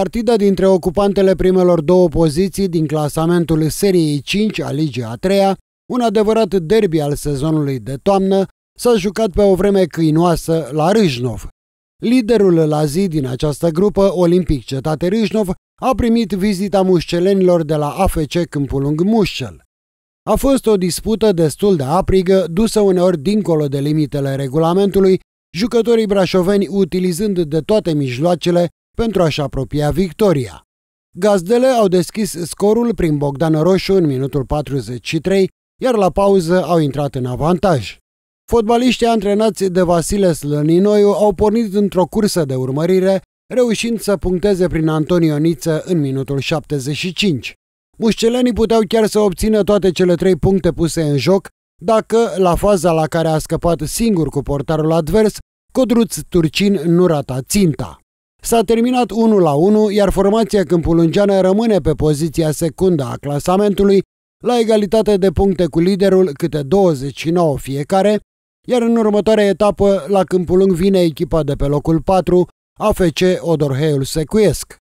Partida dintre ocupantele primelor două poziții din clasamentul Seriei 5 a Ligii a 3 -a, un adevărat derby al sezonului de toamnă, s-a jucat pe o vreme câinoasă la Râșnov. Liderul la zi din această grupă, Olimpic Cetate Râșnov, a primit vizita mușcelenilor de la AFC Câmpul Lung Mușcel. A fost o dispută destul de aprigă, dusă uneori dincolo de limitele regulamentului, jucătorii brașoveni utilizând de toate mijloacele pentru a-și apropia victoria. Gazdele au deschis scorul prin Bogdan Roșu în minutul 43, iar la pauză au intrat în avantaj. Fotbaliștii antrenați de Vasile Slăninoiu au pornit într-o cursă de urmărire, reușind să puncteze prin Niță în minutul 75. Mușcelenii puteau chiar să obțină toate cele trei puncte puse în joc, dacă, la faza la care a scăpat singur cu portarul advers, Codruț Turcin nu rata ținta. S-a terminat 1 la 1, iar formația câmpulungeană rămâne pe poziția secundă a clasamentului, la egalitate de puncte cu liderul, câte 29 fiecare, iar în următoarea etapă la Câmpulung vine echipa de pe locul 4, AFC Odorheiul Secuiesc.